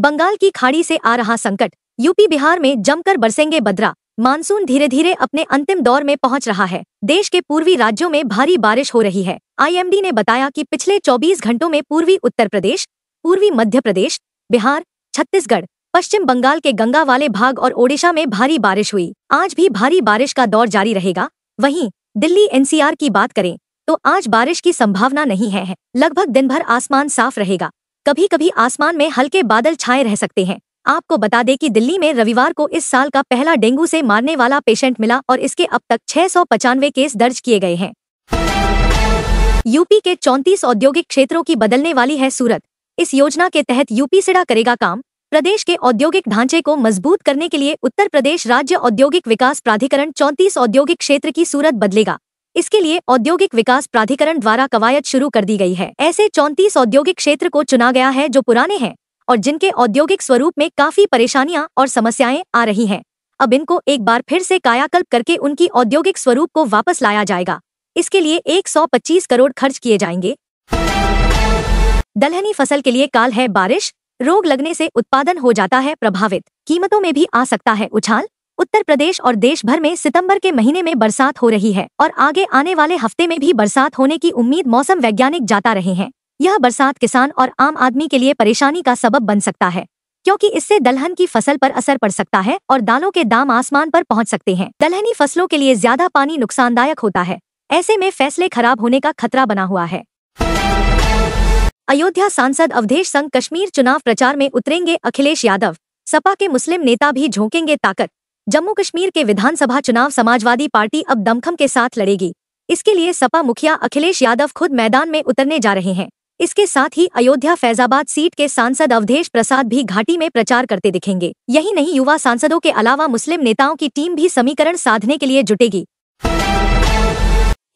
बंगाल की खाड़ी से आ रहा संकट यूपी बिहार में जमकर बरसेंगे बदरा मानसून धीरे धीरे अपने अंतिम दौर में पहुंच रहा है देश के पूर्वी राज्यों में भारी बारिश हो रही है आईएमडी ने बताया कि पिछले 24 घंटों में पूर्वी उत्तर प्रदेश पूर्वी मध्य प्रदेश बिहार छत्तीसगढ़ पश्चिम बंगाल के गंगा वाले भाग और ओडिशा में भारी बारिश हुई आज भी भारी बारिश का दौर जारी रहेगा वहीं दिल्ली एनसीआर की बात करें तो आज बारिश की संभावना नहीं है लगभग दिन भर आसमान साफ रहेगा कभी कभी आसमान में हल्के बादल छाए रह सकते हैं आपको बता दें कि दिल्ली में रविवार को इस साल का पहला डेंगू से मारने वाला पेशेंट मिला और इसके अब तक छह केस दर्ज किए गए हैं यूपी के 34 औद्योगिक क्षेत्रों की बदलने वाली है सूरत इस योजना के तहत यूपी सिडा करेगा काम प्रदेश के औद्योगिक ढांचे को मजबूत करने के लिए उत्तर प्रदेश राज्य औद्योगिक विकास प्राधिकरण 34 औद्योगिक क्षेत्र की सूरत बदलेगा इसके लिए औद्योगिक विकास प्राधिकरण द्वारा कवायद शुरू कर दी गई है ऐसे चौंतीस औद्योगिक क्षेत्र को चुना गया है जो पुराने हैं और जिनके औद्योगिक स्वरूप में काफी परेशानियां और समस्याएं आ रही हैं अब इनको एक बार फिर से कायाकल्प करके उनकी औद्योगिक स्वरूप को वापस लाया जाएगा इसके लिए एक करोड़ खर्च किए जाएंगे दलहनी फसल के लिए काल है बारिश रोग लगने से उत्पादन हो जाता है प्रभावित कीमतों में भी आ सकता है उछाल उत्तर प्रदेश और देश भर में सितंबर के महीने में बरसात हो रही है और आगे आने वाले हफ्ते में भी बरसात होने की उम्मीद मौसम वैज्ञानिक जाता रहे हैं यह बरसात किसान और आम आदमी के लिए परेशानी का सबब बन सकता है क्योंकि इससे दलहन की फसल पर असर पड़ सकता है और दालों के दाम आसमान पर पहुंच सकते हैं दलहनी फसलों के लिए ज्यादा पानी नुकसानदायक होता है ऐसे में फैसले खराब होने का खतरा बना हुआ है अयोध्या सांसद अवधेश संघ कश्मीर चुनाव प्रचार में उतरेंगे अखिलेश यादव सपा के मुस्लिम नेता भी झोंकेंगे ताकत जम्मू कश्मीर के विधानसभा चुनाव समाजवादी पार्टी अब दमखम के साथ लड़ेगी इसके लिए सपा मुखिया अखिलेश यादव खुद मैदान में उतरने जा रहे हैं इसके साथ ही अयोध्या फैजाबाद सीट के सांसद अवधेश प्रसाद भी घाटी में प्रचार करते दिखेंगे यही नहीं युवा सांसदों के अलावा मुस्लिम नेताओं की टीम भी समीकरण साधने के लिए जुटेगी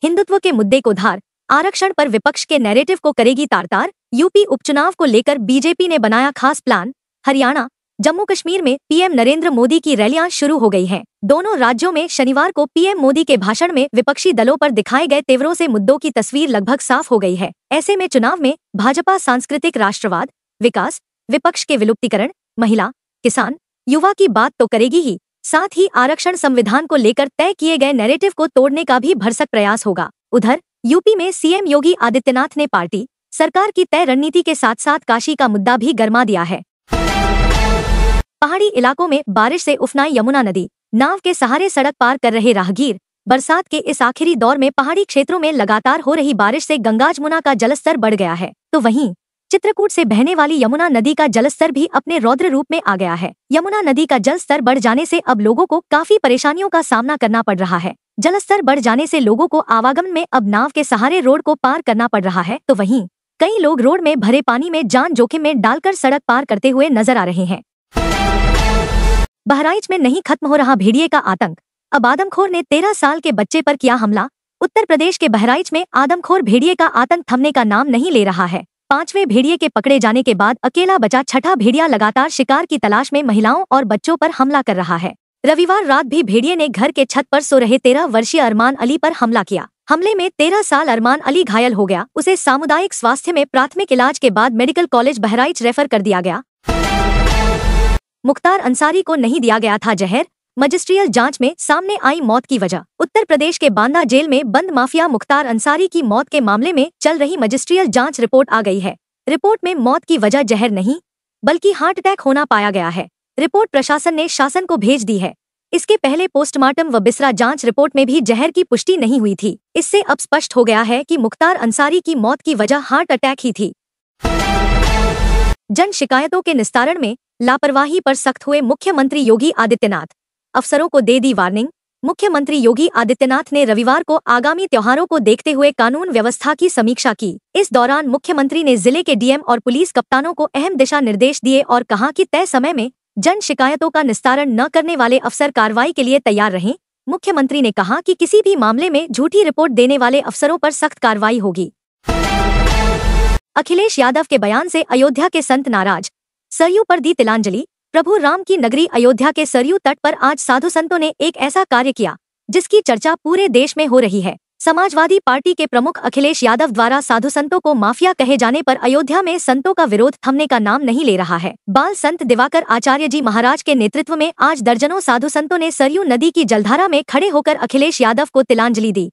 हिंदुत्व के मुद्दे को धार आरक्षण पर विपक्ष के नैरेटिव को करेगी तारतार यूपी उपचुनाव को लेकर बीजेपी ने बनाया खास प्लान हरियाणा जम्मू कश्मीर में पीएम नरेंद्र मोदी की रैलियां शुरू हो गई हैं। दोनों राज्यों में शनिवार को पीएम मोदी के भाषण में विपक्षी दलों पर दिखाए गए तेवरों से मुद्दों की तस्वीर लगभग साफ हो गई है ऐसे में चुनाव में भाजपा सांस्कृतिक राष्ट्रवाद विकास विपक्ष के विलुप्तीकरण महिला किसान युवा की बात तो करेगी ही साथ ही आरक्षण संविधान को लेकर तय किए गए नैरेटिव को तोड़ने का भी भरसक प्रयास होगा उधर यूपी में सीएम योगी आदित्यनाथ ने पार्टी सरकार की तय रणनीति के साथ साथ काशी का मुद्दा भी गर्मा दिया है पहाड़ी इलाकों में बारिश से उफनाई यमुना नदी नाव के सहारे सड़क पार कर रहे राहगीर बरसात के इस आखिरी दौर में पहाड़ी क्षेत्रों में लगातार हो रही बारिश से गंगाजमुना का जलस्तर बढ़ गया है तो वहीं चित्रकूट से बहने वाली यमुना नदी का जलस्तर भी अपने रौद्र रूप में आ गया है यमुना नदी का जलस्तर बढ़ जाने से अब लोगों को काफी परेशानियों का सामना करना पड़ रहा है जलस्तर बढ़ जाने से लोगों को आवागमन में अब नाव के सहारे रोड को पार करना पड़ रहा है तो वहीं कई लोग रोड में भरे पानी में जान जोखिम में डालकर सड़क पार करते हुए नजर आ रहे हैं बहराइच में नहीं खत्म हो रहा भेड़िए का आतंक अब आदमखोर ने तेरह साल के बच्चे पर किया हमला उत्तर प्रदेश के बहराइच में आदमखोर भेड़िए का आतंक थमने का नाम नहीं ले रहा है पांचवें भेड़िए के पकड़े जाने के बाद अकेला बचा छठा भेड़िया लगातार शिकार की तलाश में महिलाओं और बच्चों पर हमला कर रहा है रविवार रात भी भेड़िए ने घर के छत पर सो रहे तेरह वर्षीय अरमान अली पर हमला किया हमले में तेरह साल अरमान अली घायल हो गया उसे सामुदायिक स्वास्थ्य में प्राथमिक इलाज के बाद मेडिकल कॉलेज बहराइच रेफर कर दिया गया मुख्तार अंसारी को नहीं दिया गया था जहर मजिस्ट्रियल जांच में सामने आई मौत की वजह उत्तर प्रदेश के बांदा जेल में बंद माफिया मुख्तार अंसारी की मौत के मामले में चल रही मजिस्ट्रियल जांच रिपोर्ट आ गई है रिपोर्ट में मौत की वजह जहर नहीं बल्कि हार्ट अटैक होना पाया गया है रिपोर्ट प्रशासन ने शासन को भेज दी है इसके पहले पोस्टमार्टम व बिस्रा जांच रिपोर्ट में भी जहर की पुष्टि नहीं हुई थी इससे अब स्पष्ट हो गया है कि मुख्तार अंसारी की मौत की वजह हार्ट अटैक ही थी जन शिकायतों के निस्तारण में लापरवाही पर सख्त हुए मुख्यमंत्री योगी आदित्यनाथ अफसरों को दे दी वार्निंग मुख्यमंत्री योगी आदित्यनाथ ने रविवार को आगामी त्योहारों को देखते हुए कानून व्यवस्था की समीक्षा की इस दौरान मुख्यमंत्री ने जिले के डीएम और पुलिस कप्तानों को अहम दिशा निर्देश दिए और कहा कि तय समय में जन शिकायतों का निस्तारण न करने वाले अफसर कार्रवाई के लिए तैयार रहें मुख्यमंत्री ने कहा कि किसी भी मामले में झूठी रिपोर्ट देने वाले अफसरों पर सख्त कार्रवाई होगी अखिलेश यादव के बयान से अयोध्या के संत नाराज सरयू पर दी तिलांजलि प्रभु राम की नगरी अयोध्या के सरयू तट पर आज साधु संतों ने एक ऐसा कार्य किया जिसकी चर्चा पूरे देश में हो रही है समाजवादी पार्टी के प्रमुख अखिलेश यादव द्वारा साधु संतों को माफिया कहे जाने पर अयोध्या में संतों का विरोध थमने का नाम नहीं ले रहा है बाल संत दिवाकर आचार्य जी महाराज के नेतृत्व में आज दर्जनों साधु संतों ने सरयू नदी की जलधारा में खड़े होकर अखिलेश यादव को तिलांजलि दी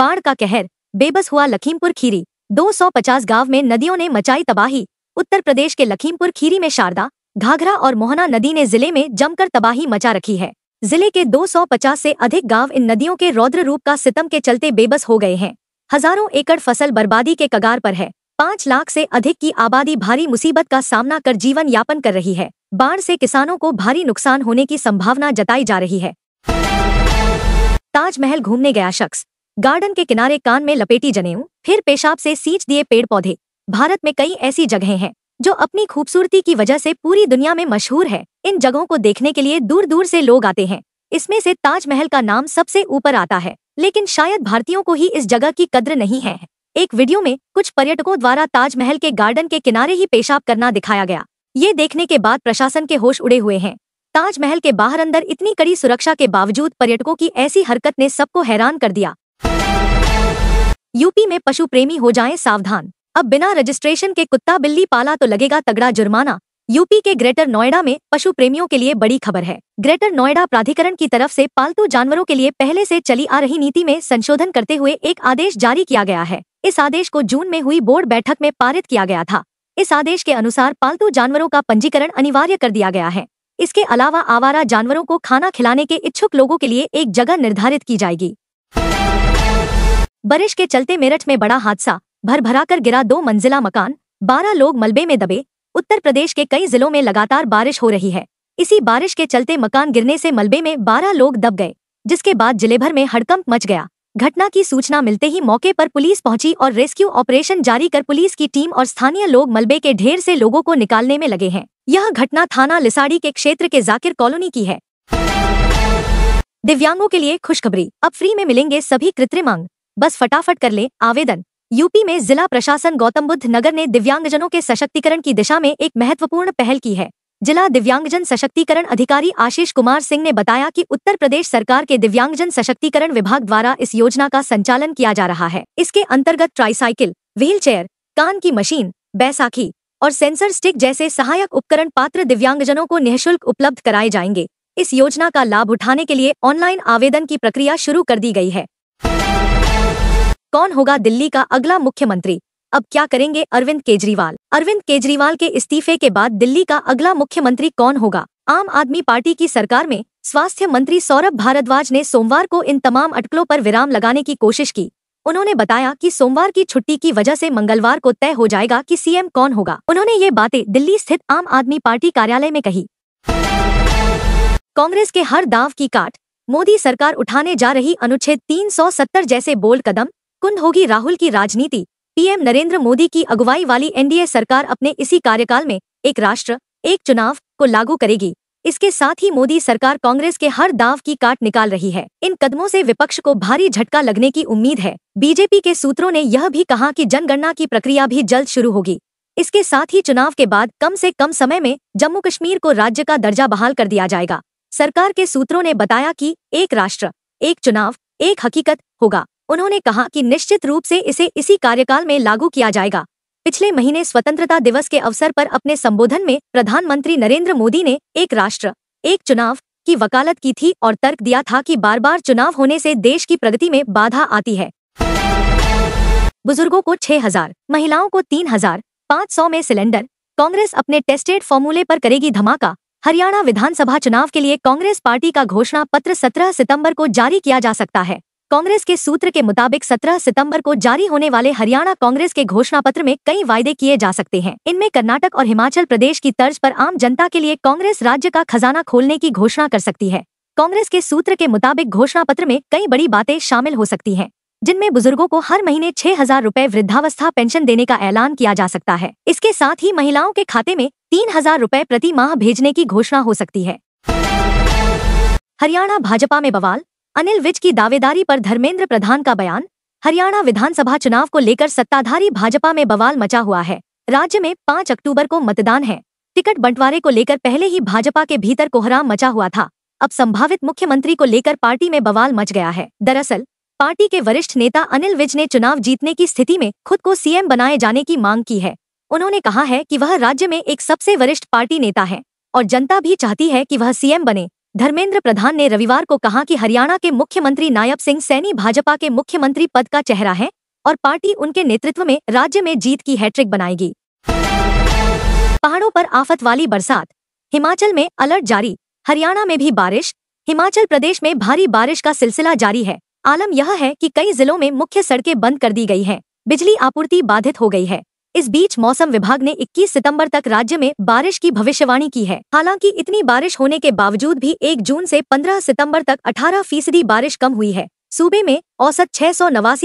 बाढ़ का कहर बेबस हुआ लखीमपुर खीरी 250 गांव में नदियों ने मचाई तबाही उत्तर प्रदेश के लखीमपुर खीरी में शारदा घाघरा और मोहना नदी ने जिले में जमकर तबाही मचा रखी है जिले के 250 से अधिक गांव इन नदियों के रौद्र रूप का सितम के चलते बेबस हो गए हैं हजारों एकड़ फसल बर्बादी के कगार पर है पाँच लाख से अधिक की आबादी भारी मुसीबत का सामना कर जीवन यापन कर रही है बाढ़ से किसानों को भारी नुकसान होने की संभावना जताई जा रही है ताजमहल घूमने गया शख्स गार्डन के किनारे कान में लपेटी जनेऊ फिर पेशाब से सींच दिए पेड़ पौधे भारत में कई ऐसी जगहें हैं जो अपनी खूबसूरती की वजह से पूरी दुनिया में मशहूर है इन जगहों को देखने के लिए दूर दूर से लोग आते हैं इसमें से ताजमहल का नाम सबसे ऊपर आता है लेकिन शायद भारतीयों को ही इस जगह की कद्र नहीं है एक वीडियो में कुछ पर्यटकों द्वारा ताजमहल के गार्डन के किनारे ही पेशाब करना दिखाया गया ये देखने के बाद प्रशासन के होश उड़े हुए हैं ताजमहल के बाहर अंदर इतनी कड़ी सुरक्षा के बावजूद पर्यटकों की ऐसी हरकत ने सबको हैरान कर दिया यूपी में पशु प्रेमी हो जाएं सावधान अब बिना रजिस्ट्रेशन के कुत्ता बिल्ली पाला तो लगेगा तगड़ा जुर्माना यूपी के ग्रेटर नोएडा में पशु प्रेमियों के लिए बड़ी खबर है ग्रेटर नोएडा प्राधिकरण की तरफ से पालतू जानवरों के लिए पहले से चली आ रही नीति में संशोधन करते हुए एक आदेश जारी किया गया है इस आदेश को जून में हुई बोर्ड बैठक में पारित किया गया था इस आदेश के अनुसार पालतू जानवरों का पंजीकरण अनिवार्य कर दिया गया है इसके अलावा आवारा जानवरों को खाना खिलाने के इच्छुक लोगों के लिए एक जगह निर्धारित की जाएगी बारिश के चलते मेरठ में बड़ा हादसा भर भरा कर गिरा दो मंजिला मकान बारह लोग मलबे में दबे उत्तर प्रदेश के कई जिलों में लगातार बारिश हो रही है इसी बारिश के चलते मकान गिरने से मलबे में बारह लोग दब गए जिसके बाद जिले भर में हड़कंप मच गया घटना की सूचना मिलते ही मौके पर पुलिस पहुंची और रेस्क्यू ऑपरेशन जारी कर पुलिस की टीम और स्थानीय लोग मलबे के ढेर से लोगों को निकालने में लगे हैं यह घटना थाना लिसाड़ी के क्षेत्र के जाकिर कॉलोनी की है दिव्यांगों के लिए खुशखबरी अब फ्री में मिलेंगे सभी कृत्रिम अंग बस फटाफट कर ले आवेदन यूपी में जिला प्रशासन गौतम बुद्ध नगर ने दिव्यांगजनों के सशक्तिकरण की दिशा में एक महत्वपूर्ण पहल की है जिला दिव्यांगजन सशक्तिकरण अधिकारी आशीष कुमार सिंह ने बताया कि उत्तर प्रदेश सरकार के दिव्यांगजन सशक्तिकरण विभाग द्वारा इस योजना का संचालन किया जा रहा है इसके अंतर्गत ट्राईसाइकिल व्हीलचेयर कान की मशीन बैसाखी और सेंसर स्टिक जैसे सहायक उपकरण पात्र दिव्यांगजनों को निःशुल्क उपलब्ध कराए जाएंगे इस योजना का लाभ उठाने के लिए ऑनलाइन आवेदन की प्रक्रिया शुरू कर दी गई है कौन होगा दिल्ली का अगला मुख्यमंत्री अब क्या करेंगे अरविंद केजरीवाल अरविंद केजरीवाल के इस्तीफे के बाद दिल्ली का अगला मुख्यमंत्री कौन होगा आम आदमी पार्टी की सरकार में स्वास्थ्य मंत्री सौरभ भारद्वाज ने सोमवार को इन तमाम अटकलों पर विराम लगाने की कोशिश की उन्होंने बताया कि सोमवार की छुट्टी की वजह से मंगलवार को तय हो जाएगा कि सीएम कौन होगा उन्होंने ये बातें दिल्ली स्थित आम आदमी पार्टी कार्यालय में कही कांग्रेस के हर दाव की काट मोदी सरकार उठाने जा रही अनुच्छेद 370 जैसे बोल्ड कदम कुंद होगी राहुल की राजनीति पीएम नरेंद्र मोदी की अगुवाई वाली एनडीए सरकार अपने इसी कार्यकाल में एक राष्ट्र एक चुनाव को लागू करेगी इसके साथ ही मोदी सरकार कांग्रेस के हर दाव की काट निकाल रही है इन कदमों से विपक्ष को भारी झटका लगने की उम्मीद है बीजेपी के सूत्रों ने यह भी कहा कि जनगणना की प्रक्रिया भी जल्द शुरू होगी इसके साथ ही चुनाव के बाद कम से कम समय में जम्मू कश्मीर को राज्य का दर्जा बहाल कर दिया जाएगा सरकार के सूत्रों ने बताया कि एक राष्ट्र एक चुनाव एक हकीकत होगा उन्होंने कहा कि निश्चित रूप से इसे इसी कार्यकाल में लागू किया जाएगा पिछले महीने स्वतंत्रता दिवस के अवसर पर अपने संबोधन में प्रधानमंत्री नरेंद्र मोदी ने एक राष्ट्र एक चुनाव की वकालत की थी और तर्क दिया था कि बार बार चुनाव होने से देश की प्रगति में बाधा आती है बुजुर्गों को छह हजार महिलाओं को तीन हजार पाँच सौ में सिलेंडर कांग्रेस अपने टेस्टेड फॉर्मूले पर करेगी धमाका हरियाणा विधानसभा चुनाव के लिए कांग्रेस पार्टी का घोषणा पत्र 17 सितंबर को जारी किया जा सकता है कांग्रेस के सूत्र के मुताबिक 17 सितंबर को जारी होने वाले हरियाणा कांग्रेस के घोषणा पत्र में कई वायदे किए जा सकते हैं इनमें कर्नाटक और हिमाचल प्रदेश की तर्ज पर आम जनता के लिए कांग्रेस राज्य का खजाना खोलने की घोषणा कर सकती है कांग्रेस के सूत्र के मुताबिक घोषणा पत्र में कई बड़ी बातें शामिल हो सकती है जिनमें बुजुर्गों को हर महीने छह हजार रूपए वृद्धावस्था पेंशन देने का ऐलान किया जा सकता है इसके साथ ही महिलाओं के खाते में तीन हजार रूपए प्रति माह भेजने की घोषणा हो सकती है हरियाणा भाजपा में बवाल अनिल विज की दावेदारी पर धर्मेंद्र प्रधान का बयान हरियाणा विधानसभा चुनाव को लेकर सत्ताधारी भाजपा में बवाल मचा हुआ है राज्य में पाँच अक्टूबर को मतदान है टिकट बंटवारे को लेकर पहले ही भाजपा के भीतर कोहराम मचा हुआ था अब संभावित मुख्यमंत्री को लेकर पार्टी में बवाल मच गया है दरअसल पार्टी के वरिष्ठ नेता अनिल विज ने चुनाव जीतने की स्थिति में खुद को सीएम बनाए जाने की मांग की है उन्होंने कहा है कि वह राज्य में एक सबसे वरिष्ठ पार्टी नेता है और जनता भी चाहती है कि वह सीएम बने धर्मेंद्र प्रधान ने रविवार को कहा कि हरियाणा के मुख्यमंत्री नायब सिंह सैनी भाजपा के मुख्यमंत्री पद का चेहरा है और पार्टी उनके नेतृत्व में राज्य में जीत की हैट्रिक बनाएगी पहाड़ों पर आफत वाली बरसात हिमाचल में अलर्ट जारी हरियाणा में भी बारिश हिमाचल प्रदेश में भारी बारिश का सिलसिला जारी है आलम यह है कि कई जिलों में मुख्य सड़कें बंद कर दी गई हैं बिजली आपूर्ति बाधित हो गई है इस बीच मौसम विभाग ने 21 सितंबर तक राज्य में बारिश की भविष्यवाणी की है हालांकि इतनी बारिश होने के बावजूद भी एक जून से 15 सितंबर तक 18 फीसदी बारिश कम हुई है सूबे में औसत छह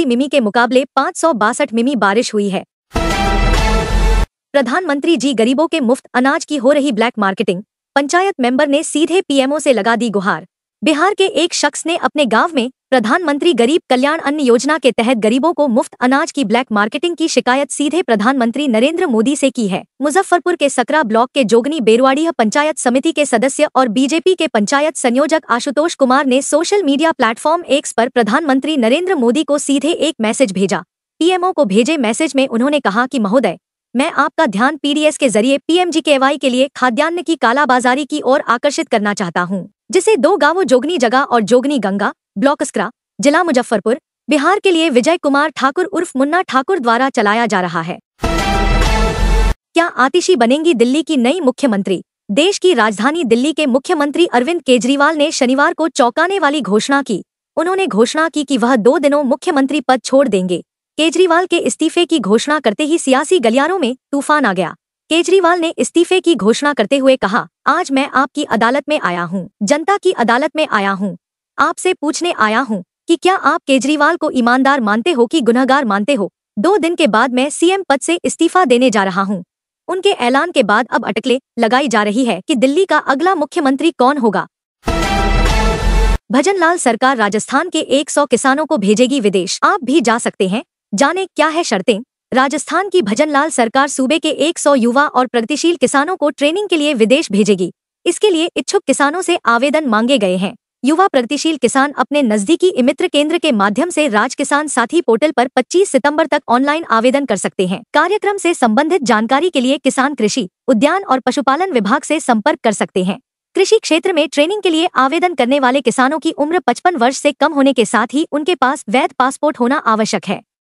मिमी के मुकाबले पाँच मिमी बारिश हुई है प्रधानमंत्री जी गरीबों के मुफ्त अनाज की हो रही ब्लैक मार्केटिंग पंचायत मेंबर ने सीधे पीएमओ से लगा दी गुहार बिहार के एक शख्स ने अपने गांव में प्रधानमंत्री गरीब कल्याण अन्न योजना के तहत गरीबों को मुफ्त अनाज की ब्लैक मार्केटिंग की शिकायत सीधे प्रधानमंत्री नरेंद्र मोदी से की है मुजफ्फरपुर के सकरा ब्लॉक के जोगनी बेरवाड़ी पंचायत समिति के सदस्य और बीजेपी के पंचायत संयोजक आशुतोष कुमार ने सोशल मीडिया प्लेटफॉर्म एक्स पर प्रधानमंत्री नरेंद्र मोदी को सीधे एक मैसेज भेजा पीएमओ को भेजे मैसेज में उन्होंने कहा कि महोदय मैं आपका ध्यान पीडीएस के जरिए पीएमजीकेवाई के लिए खाद्यान्न की कालाबाजारी की ओर आकर्षित करना चाहता हूँ जिसे दो गांवों जोगनी जगह और जोगनी गंगा ब्लॉकस्करा जिला मुजफ्फरपुर बिहार के लिए विजय कुमार ठाकुर उर्फ मुन्ना ठाकुर द्वारा चलाया जा रहा है क्या आतिशी बनेंगी दिल्ली की नई मुख्यमंत्री देश की राजधानी दिल्ली के मुख्यमंत्री अरविंद केजरीवाल ने शनिवार को चौंकाने वाली घोषणा की उन्होंने घोषणा की कि वह दो दिनों मुख्यमंत्री पद छोड़ देंगे केजरीवाल के इस्तीफे की घोषणा करते ही सियासी गलियारों में तूफान आ गया केजरीवाल ने इस्तीफे की घोषणा करते हुए कहा आज मैं आपकी अदालत में आया हूँ जनता की अदालत में आया हूँ आपसे पूछने आया हूँ कि क्या आप केजरीवाल को ईमानदार मानते हो कि गुनहगार मानते हो दो दिन के बाद मैं सीएम पद से इस्तीफा देने जा रहा हूँ उनके ऐलान के बाद अब अटकले लगाई जा रही है कि दिल्ली का अगला मुख्यमंत्री कौन होगा भजनलाल सरकार राजस्थान के 100 किसानों को भेजेगी विदेश आप भी जा सकते हैं जाने क्या है शर्तें राजस्थान की भजनलाल सरकार सूबे के 100 युवा और प्रगतिशील किसानों को ट्रेनिंग के लिए विदेश भेजेगी इसके लिए इच्छुक किसानों से आवेदन मांगे गए हैं युवा प्रगतिशील किसान अपने नजदीकी इमित्र केंद्र के माध्यम से राज किसान साथी पोर्टल पर 25 सितंबर तक ऑनलाइन आवेदन कर सकते हैं कार्यक्रम से संबंधित जानकारी के लिए किसान कृषि उद्यान और पशुपालन विभाग से संपर्क कर सकते हैं कृषि क्षेत्र में ट्रेनिंग के लिए आवेदन करने वाले किसानों की उम्र 55 वर्ष से कम होने के साथ ही उनके पास वैध पासपोर्ट होना आवश्यक है